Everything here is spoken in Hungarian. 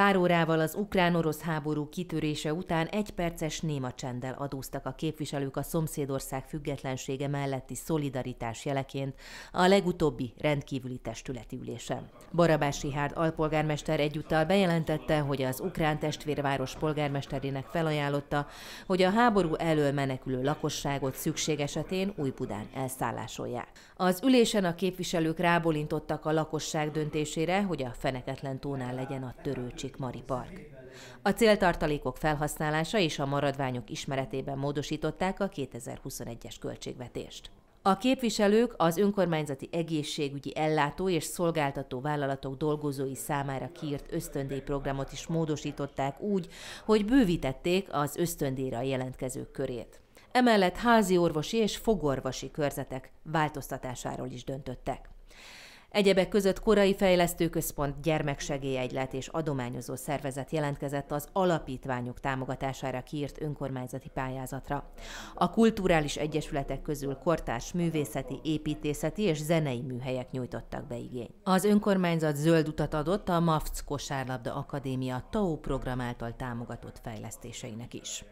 Pár órával az ukrán-orosz háború kitörése után egy perces néma csenddel adóztak a képviselők a szomszédország függetlensége melletti szolidaritás jeleként a legutóbbi rendkívüli testületi ülésen. Barabási Hárd alpolgármester egyúttal bejelentette, hogy az ukrán testvérváros polgármesterének felajánlotta, hogy a háború elől menekülő lakosságot szükség esetén Újbudán elszállásolják. Az ülésen a képviselők rábolintottak a lakosság döntésére, hogy a feneketlen tónál legyen a törőcsik másik Mari Park. A céltartalékok felhasználása és a maradványok ismeretében módosították a 2021-es költségvetést. A képviselők az önkormányzati egészségügyi ellátó és szolgáltató vállalatok dolgozói számára kiírt ösztöndíjprogramot is módosították úgy, hogy bővítették az ösztöndíjra jelentkezők körét. Emellett házi orvosi és fogorvosi körzetek változtatásáról is döntöttek. Egyebek között korai fejlesztőközpont, gyermeksegélyegylet és adományozó szervezet jelentkezett az alapítványok támogatására kiírt önkormányzati pályázatra. A kulturális egyesületek közül kortárs művészeti, építészeti és zenei műhelyek nyújtottak be igény. Az önkormányzat zöld utat adott a MAFC Kosárlabda Akadémia TAO program által támogatott fejlesztéseinek is.